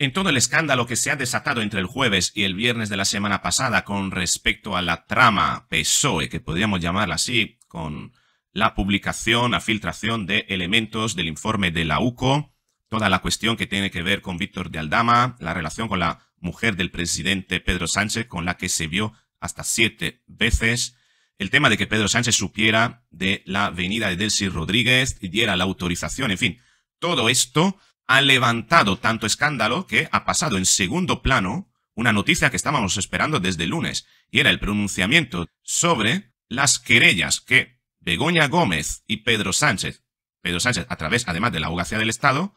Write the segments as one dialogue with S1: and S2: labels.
S1: En todo el escándalo que se ha desatado entre el jueves y el viernes de la semana pasada con respecto a la trama PSOE, que podríamos llamarla así, con la publicación, la filtración de elementos del informe de la UCO, toda la cuestión que tiene que ver con Víctor de Aldama, la relación con la mujer del presidente Pedro Sánchez, con la que se vio hasta siete veces, el tema de que Pedro Sánchez supiera de la venida de Delcy Rodríguez y diera la autorización, en fin, todo esto ha levantado tanto escándalo que ha pasado en segundo plano una noticia que estábamos esperando desde lunes, y era el pronunciamiento sobre las querellas que Begoña Gómez y Pedro Sánchez, Pedro Sánchez a través además de la abogacía del Estado,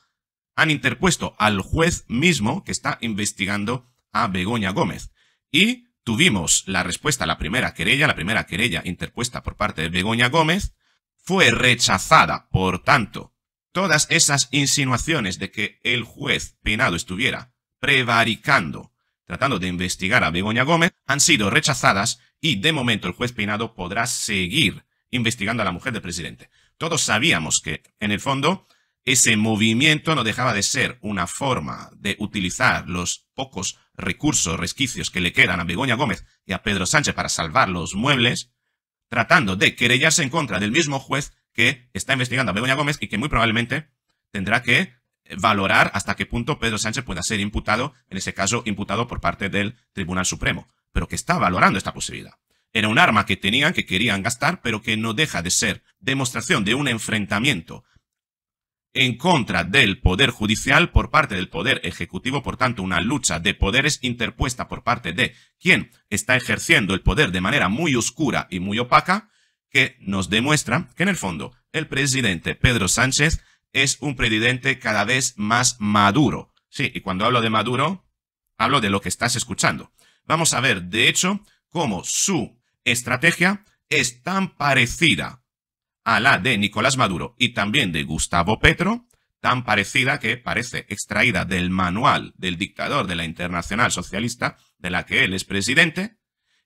S1: han interpuesto al juez mismo que está investigando a Begoña Gómez. Y tuvimos la respuesta a la primera querella, la primera querella interpuesta por parte de Begoña Gómez, fue rechazada, por tanto, todas esas insinuaciones de que el juez peinado estuviera prevaricando, tratando de investigar a Begoña Gómez, han sido rechazadas y de momento el juez peinado podrá seguir investigando a la mujer del presidente. Todos sabíamos que, en el fondo, ese movimiento no dejaba de ser una forma de utilizar los pocos recursos, resquicios que le quedan a Begoña Gómez y a Pedro Sánchez para salvar los muebles, tratando de querellarse en contra del mismo juez que está investigando a Begoña Gómez y que muy probablemente tendrá que valorar hasta qué punto Pedro Sánchez pueda ser imputado, en ese caso imputado por parte del Tribunal Supremo, pero que está valorando esta posibilidad. Era un arma que tenían, que querían gastar, pero que no deja de ser demostración de un enfrentamiento en contra del Poder Judicial por parte del Poder Ejecutivo, por tanto, una lucha de poderes interpuesta por parte de quien está ejerciendo el poder de manera muy oscura y muy opaca que nos demuestra que en el fondo el presidente Pedro Sánchez es un presidente cada vez más maduro. Sí, y cuando hablo de maduro, hablo de lo que estás escuchando. Vamos a ver, de hecho, cómo su estrategia es tan parecida a la de Nicolás Maduro y también de Gustavo Petro, tan parecida que parece extraída del manual del dictador de la Internacional Socialista, de la que él es presidente,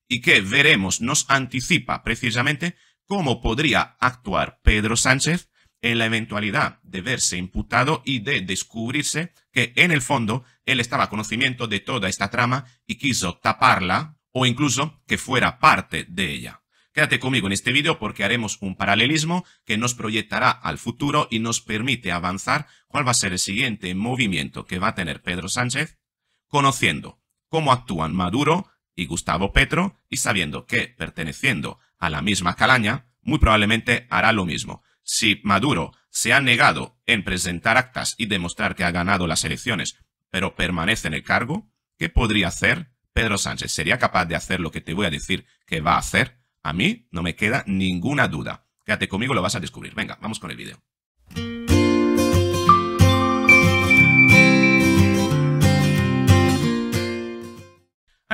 S1: y que veremos nos anticipa precisamente cómo podría actuar Pedro Sánchez en la eventualidad de verse imputado y de descubrirse que en el fondo él estaba a conocimiento de toda esta trama y quiso taparla o incluso que fuera parte de ella. Quédate conmigo en este vídeo porque haremos un paralelismo que nos proyectará al futuro y nos permite avanzar cuál va a ser el siguiente movimiento que va a tener Pedro Sánchez, conociendo cómo actúan Maduro, y Gustavo Petro, y sabiendo que, perteneciendo a la misma calaña, muy probablemente hará lo mismo. Si Maduro se ha negado en presentar actas y demostrar que ha ganado las elecciones, pero permanece en el cargo, ¿qué podría hacer Pedro Sánchez? ¿Sería capaz de hacer lo que te voy a decir que va a hacer? A mí no me queda ninguna duda. Quédate conmigo, lo vas a descubrir. Venga, vamos con el vídeo.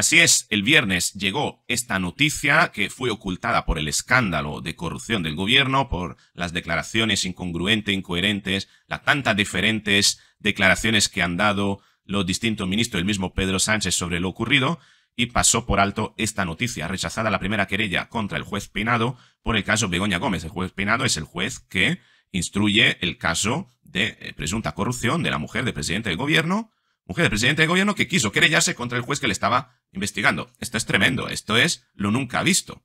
S1: Así es, el viernes llegó esta noticia que fue ocultada por el escándalo de corrupción del gobierno, por las declaraciones incongruentes, incoherentes, las tantas diferentes declaraciones que han dado los distintos ministros, el mismo Pedro Sánchez, sobre lo ocurrido, y pasó por alto esta noticia, rechazada la primera querella contra el juez Peinado, por el caso Begoña Gómez. El juez Peinado es el juez que instruye el caso de eh, presunta corrupción de la mujer del presidente del gobierno, Mujer, del presidente de gobierno que quiso querellarse contra el juez que le estaba investigando. Esto es tremendo, esto es lo nunca visto.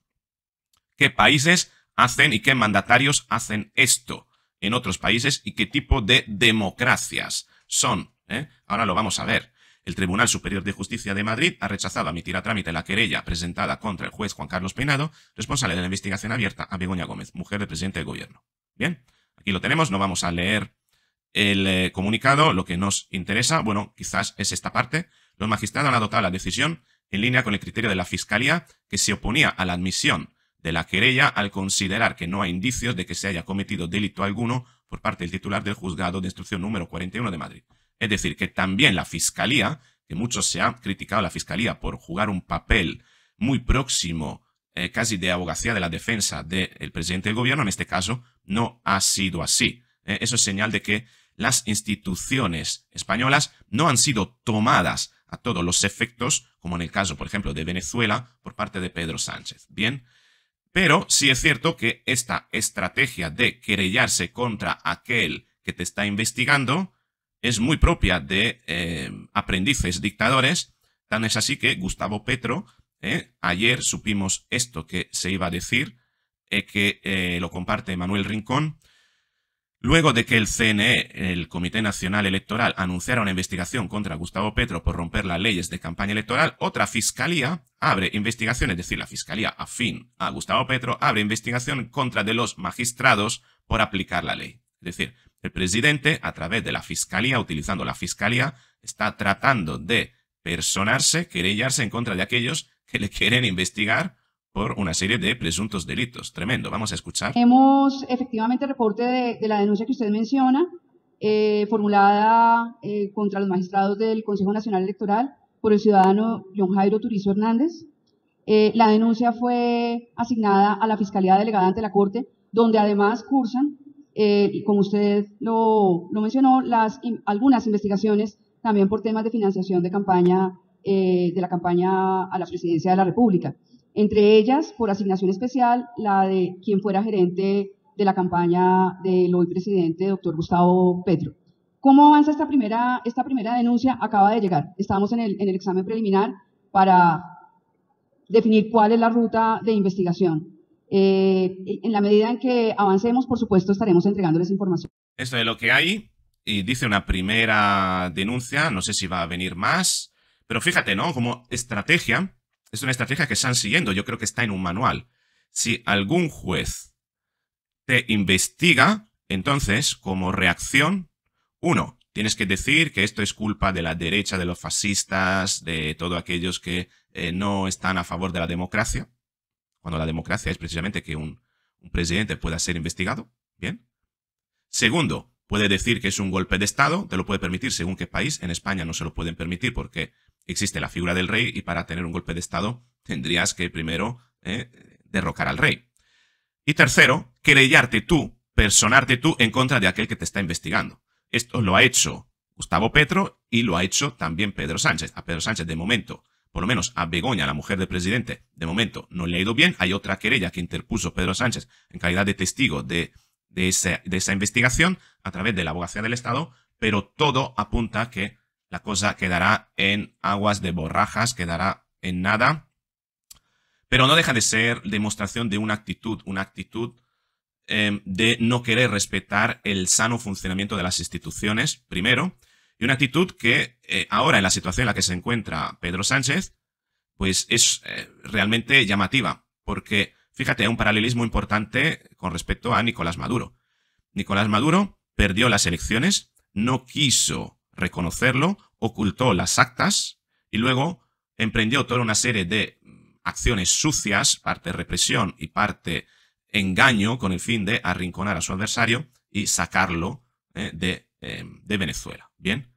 S1: ¿Qué países hacen y qué mandatarios hacen esto en otros países y qué tipo de democracias son? Eh? Ahora lo vamos a ver. El Tribunal Superior de Justicia de Madrid ha rechazado admitir a trámite la querella presentada contra el juez Juan Carlos Peinado, responsable de la investigación abierta a Begoña Gómez, mujer del presidente del gobierno. Bien, aquí lo tenemos, no vamos a leer el eh, comunicado lo que nos interesa, bueno, quizás es esta parte. Los magistrados han adoptado la decisión en línea con el criterio de la Fiscalía que se oponía a la admisión de la querella al considerar que no hay indicios de que se haya cometido delito alguno por parte del titular del juzgado de instrucción número 41 de Madrid. Es decir, que también la Fiscalía, que muchos se han criticado la Fiscalía por jugar un papel muy próximo, eh, casi de abogacía de la defensa del presidente del gobierno, en este caso no ha sido así. Eh, eso es señal de que las instituciones españolas no han sido tomadas a todos los efectos, como en el caso, por ejemplo, de Venezuela, por parte de Pedro Sánchez. Bien, pero sí es cierto que esta estrategia de querellarse contra aquel que te está investigando es muy propia de eh, aprendices dictadores. Tan es así que Gustavo Petro, eh, ayer supimos esto que se iba a decir, eh, que lo comparte Manuel Rincón, Luego de que el CNE, el Comité Nacional Electoral, anunciara una investigación contra Gustavo Petro por romper las leyes de campaña electoral, otra fiscalía abre investigación, es decir, la fiscalía afín a Gustavo Petro abre investigación contra de los magistrados por aplicar la ley. Es decir, el presidente, a través de la fiscalía, utilizando la fiscalía, está tratando de personarse, querellarse en contra de aquellos que le quieren investigar por una serie de presuntos delitos. Tremendo, vamos a escuchar. Hemos efectivamente reporte de, la denuncia que usted menciona, eh, formulada eh, contra los magistrados del Consejo Nacional Electoral por el ciudadano John Jairo Turizo Hernández. Eh, la denuncia fue asignada a la Fiscalía Delegada ante la Corte, donde además cursan, como usted lo, mencionó, las, algunas investigaciones también por temas de financiación de campaña, de la campaña a la presidencia de la República entre ellas por asignación especial la de quien fuera gerente de la campaña del hoy presidente, doctor Gustavo Petro. ¿Cómo avanza esta primera, esta primera denuncia? Acaba de llegar. Estamos en el, examen preliminar para definir cuál es la ruta de investigación. Eh, en la medida en que avancemos, por supuesto, estaremos entregándoles información. Esto es lo que hay. Y dice una primera denuncia, no sé si va a venir más, pero fíjate, ¿no? Como estrategia, es una estrategia que están siguiendo, yo creo que está en un manual. Si algún juez te investiga, entonces, como reacción, uno, tienes que decir que esto es culpa de la derecha, de los fascistas, de todos aquellos que eh, no están a favor de la democracia, cuando la democracia es precisamente que un, un presidente pueda ser investigado, ¿bien? Segundo, puede decir que es un golpe de Estado, te lo puede permitir según qué país, en España no se lo pueden permitir porque existe la figura del rey y para tener un golpe de Estado tendrías que primero eh, derrocar al rey. Y tercero, querellarte tú, personarte tú en contra de aquel que te está investigando. Esto lo ha hecho Gustavo Petro y lo ha hecho también Pedro Sánchez. A Pedro Sánchez de momento, por lo menos a Begoña, la mujer del presidente, de momento no le ha ido bien. Hay otra querella que interpuso Pedro Sánchez en calidad de testigo de, de, esa, de esa investigación a través de la abogacía del Estado, pero todo apunta a que la cosa quedará en aguas de borrajas, quedará en nada. Pero no deja de ser demostración de una actitud, una actitud em, de no querer respetar el sano funcionamiento de las instituciones, primero, y una actitud que eh, ahora en la situación en la que se encuentra Pedro Sánchez, pues es eh, realmente llamativa, porque fíjate, hay un paralelismo importante con respecto a Nicolás Maduro. Nicolás Maduro perdió las elecciones, no quiso reconocerlo, ocultó las actas y luego emprendió toda una serie de mm, acciones sucias, parte represión y parte engaño, con el fin de arrinconar a su adversario y sacarlo eh, em, de, Venezuela. Bien.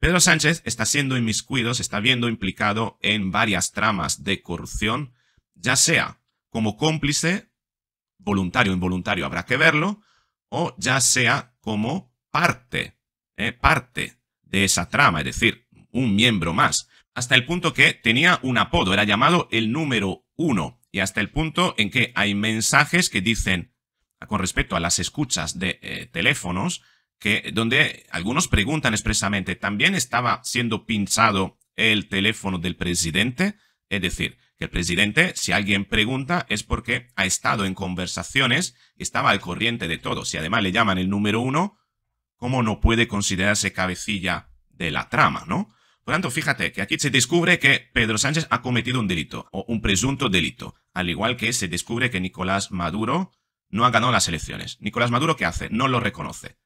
S1: Pedro Sánchez está siendo inmiscuido, se está viendo implicado en varias tramas de corrupción, ya sea como cómplice, voluntario o involuntario, habrá que verlo, o ya sea como parte, eh, parte de esa trama, es decir, un miembro más, hasta el punto que tenía un apodo, era llamado el número uno, y hasta el punto en que hay mensajes que dicen, con respecto a las escuchas de eh, teléfonos, que, donde algunos preguntan expresamente, ¿también estaba siendo pinchado el teléfono del presidente? Es decir, que el presidente, si alguien pregunta, es porque ha estado en conversaciones, estaba al corriente de todo. Si además le llaman el número uno, cómo no puede considerarse cabecilla de la trama, ¿no? Por tanto, fíjate que aquí se descubre que Pedro Sánchez ha cometido un delito, o un presunto delito, al igual que se descubre que Nicolás Maduro no ha ganado las elecciones. Nicolás Maduro, ¿qué hace? No lo reconoce.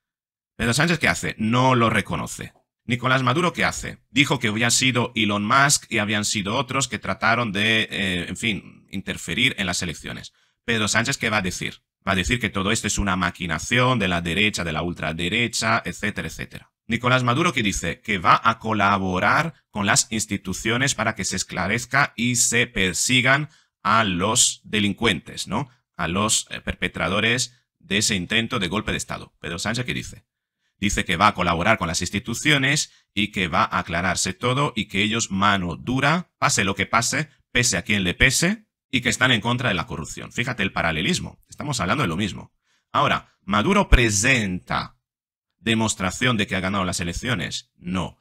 S1: Pedro Sánchez, ¿qué hace? No lo reconoce. Nicolás Maduro, ¿qué hace? Dijo que había sido Elon Musk y habían sido otros que trataron de, eh, en fin, interferir en las elecciones. Pedro Sánchez, ¿qué va a decir? Va a decir que todo esto es una maquinación de la derecha, de la ultraderecha, etcétera, etcétera. Nicolás Maduro que dice que va a colaborar con las instituciones para que se esclarezca y se persigan a los delincuentes, ¿no? A los eh, perpetradores de ese intento de golpe de Estado. Pedro Sánchez que dice. Dice que va a colaborar con las instituciones y que va a aclararse todo y que ellos mano dura, pase lo que pase, pese a quien le pese, y que están en contra de la corrupción. Fíjate el paralelismo, estamos hablando de lo mismo. Ahora, ¿Maduro presenta demostración de que ha ganado las elecciones? No.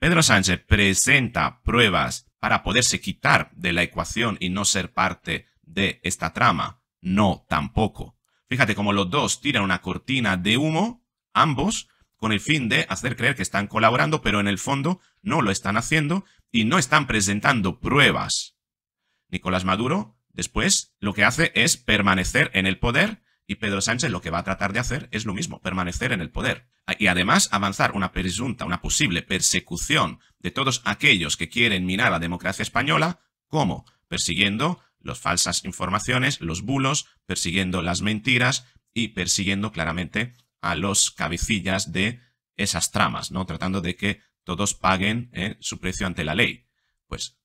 S1: Pedro Sánchez presenta pruebas para poderse quitar de la ecuación y no ser parte de esta trama. No, tampoco. Fíjate cómo los dos tiran una cortina de humo, ambos, con el fin de hacer creer que están colaborando, pero en el fondo no lo están haciendo y no están presentando pruebas Nicolás Maduro después lo que hace es permanecer en el poder y Pedro Sánchez lo que va a tratar de hacer es lo mismo, permanecer en el poder. Ah, y además avanzar una presunta, una posible persecución de todos aquellos que quieren minar la democracia española, como persiguiendo las falsas informaciones, los bulos, persiguiendo las mentiras y persiguiendo claramente a los cabecillas de esas tramas, ¿no? Tratando de que todos paguen eh, su precio ante la ley. Pues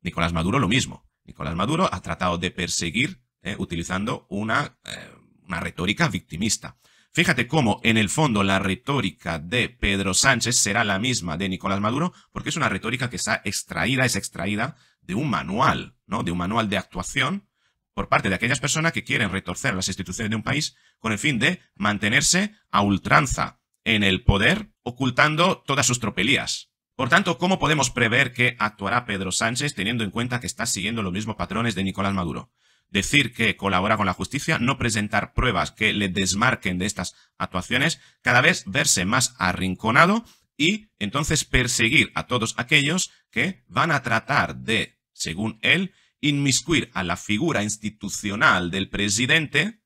S1: Nicolás Maduro lo mismo. Nicolás Maduro ha tratado de perseguir eh, utilizando una, eh, una retórica victimista. Fíjate cómo en el fondo la retórica de Pedro Sánchez será la misma de Nicolás Maduro, porque es una retórica que está extraída, es extraída de un manual, ¿no? De un manual de actuación por parte de aquellas personas que quieren retorcer las instituciones de un país con el fin de mantenerse a ultranza en el poder, ocultando todas sus tropelías. Por tanto, ¿cómo podemos prever que actuará Pedro Sánchez teniendo en cuenta que está siguiendo los mismos patrones de Nicolás Maduro? Decir que colabora con la justicia, no presentar pruebas que le desmarquen de estas actuaciones, cada vez verse más arrinconado y entonces perseguir a todos aquellos que van a tratar de, según él, inmiscuir a la figura institucional del presidente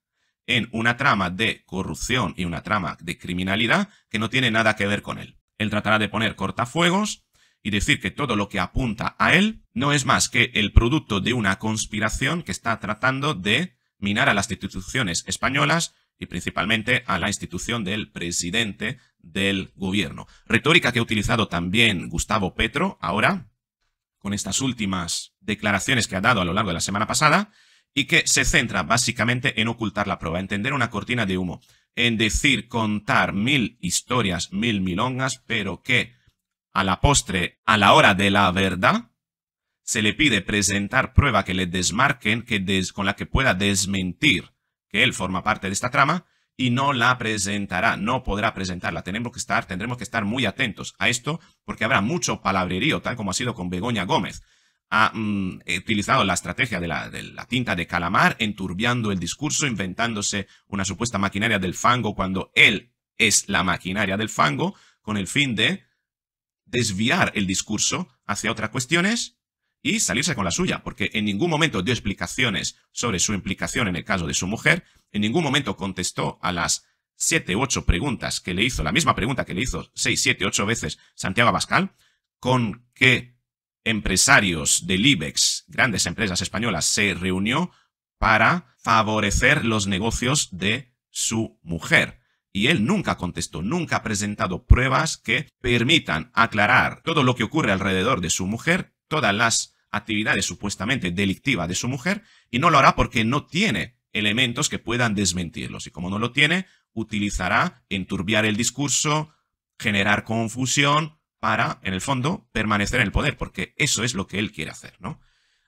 S1: en una trama de corrupción y una trama de criminalidad que no tiene nada que ver con él. Él tratará de poner cortafuegos y decir que todo lo que apunta a él no es más que el producto de una conspiración que está tratando de minar a las instituciones españolas y principalmente a la institución del presidente del gobierno. Retórica que ha utilizado también Gustavo Petro ahora, con estas últimas declaraciones que ha dado a lo largo de la semana pasada, y que se centra básicamente en ocultar la prueba, en una cortina de humo, en decir, contar mil historias, mil milongas, pero que a la postre, a la hora de la verdad, se le pide presentar prueba que le desmarquen, que con la que pueda desmentir que él forma parte de esta trama y no la presentará, no podrá presentarla. Tenemos que estar, tendremos que estar muy atentos a esto porque habrá mucho palabrerío, tal como ha sido con Begoña Gómez ha mm, eh, utilizado la estrategia de la, de la, tinta de calamar, enturbiando el discurso, inventándose una supuesta maquinaria del fango cuando él es la maquinaria del fango, con el fin de desviar el discurso hacia otras cuestiones y salirse con la suya, porque en ningún momento dio explicaciones sobre su implicación en el caso de su mujer, en ningún momento contestó a las siete u ocho preguntas que le hizo, la misma pregunta que le hizo seis, siete, ocho veces Santiago Abascal, con que empresarios del IBEX, grandes empresas españolas, se reunió para favorecer los negocios de su mujer. Y él nunca contestó, nunca ha presentado pruebas que permitan aclarar todo lo que ocurre alrededor de su mujer, todas las actividades supuestamente delictivas de su mujer, y no lo hará porque no tiene elementos que puedan desmentirlos. Y como no lo tiene, utilizará enturbiar el discurso, generar confusión, para, en el fondo, permanecer en el poder, porque eso es lo que él quiere hacer, ¿no?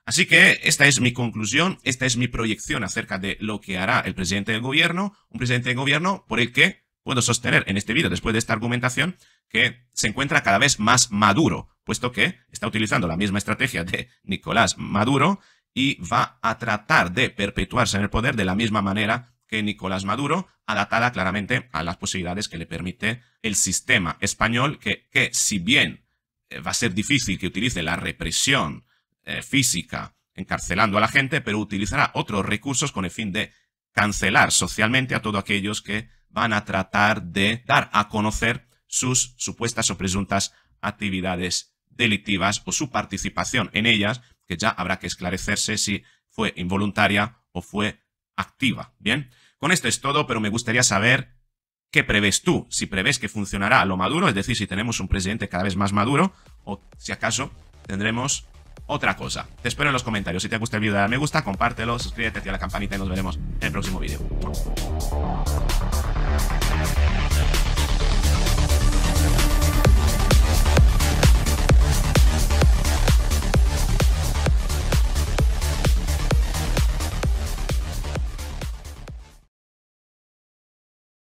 S1: Así que esta es mi conclusión, esta es mi proyección acerca de lo que hará el presidente del gobierno, un presidente del gobierno por el que puedo sostener en este vídeo, después de esta argumentación, que se encuentra cada vez más maduro, puesto que está utilizando la misma estrategia de Nicolás Maduro y va a tratar de perpetuarse en el poder de la misma manera que Nicolás Maduro, adaptada claramente a las posibilidades que le permite el sistema español, que, que si bien eh, va a ser difícil que utilice la represión eh, física encarcelando a la gente, pero utilizará otros recursos con el fin de cancelar socialmente a todos aquellos que van a tratar de dar a conocer sus supuestas o presuntas actividades delictivas o su participación en ellas, que ya habrá que esclarecerse si fue involuntaria o fue activa. Bien, con esto es todo, pero me gustaría saber qué prevés tú. Si prevés que funcionará lo maduro, es decir, si tenemos un presidente cada vez más maduro, o si acaso tendremos otra cosa. Te espero en los comentarios. Si te ha gusta el video, dale me gusta, compártelo, suscríbete, a la campanita y nos veremos en el próximo video.